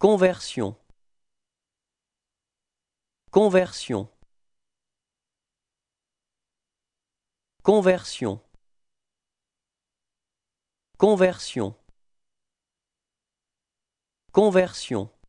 Conversion Conversion Conversion Conversion Conversion